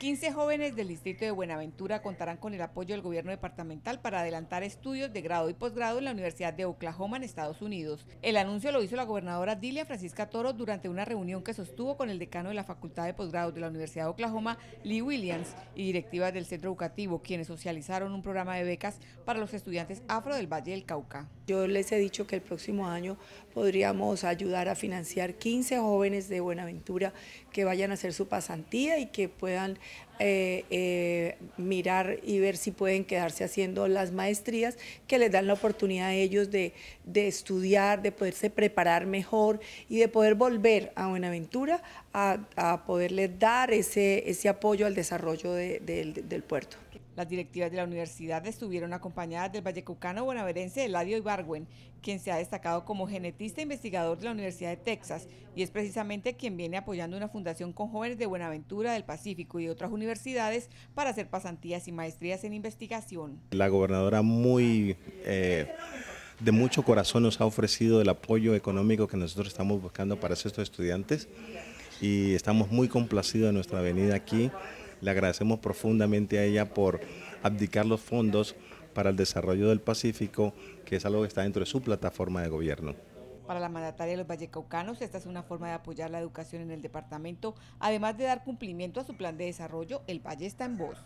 15 jóvenes del distrito de Buenaventura contarán con el apoyo del gobierno departamental para adelantar estudios de grado y posgrado en la Universidad de Oklahoma en Estados Unidos. El anuncio lo hizo la gobernadora Dilia Francisca Toro durante una reunión que sostuvo con el decano de la Facultad de Posgrados de la Universidad de Oklahoma, Lee Williams, y directivas del centro educativo, quienes socializaron un programa de becas para los estudiantes afro del Valle del Cauca. Yo les he dicho que el próximo año podríamos ayudar a financiar 15 jóvenes de Buenaventura que vayan a hacer su pasantía y que puedan eh, eh, mirar y ver si pueden quedarse haciendo las maestrías que les dan la oportunidad a ellos de, estudiar, de poderse preparar mejor y de poder volver a Buenaventura a, poderles dar ese, ese apoyo al desarrollo del puerto. Las directivas de la universidad estuvieron acompañadas del vallecucano bonaverense Eladio Ibargüen, quien se ha destacado como genetista e investigador de la Universidad de Texas y es precisamente quien viene apoyando una fundación con jóvenes de Buenaventura, del Pacífico y de otras universidades para hacer pasantías y maestrías en investigación. La gobernadora muy... Eh, de mucho corazón nos ha ofrecido el apoyo económico que nosotros estamos buscando para estos estudiantes y estamos muy complacidos de nuestra venida aquí le agradecemos profundamente a ella por abdicar los fondos para el desarrollo del Pacífico, que es algo que está dentro de su plataforma de gobierno. Para la mandataria de los vallecaucanos, esta es una forma de apoyar la educación en el departamento, además de dar cumplimiento a su plan de desarrollo, El Valle está en voz.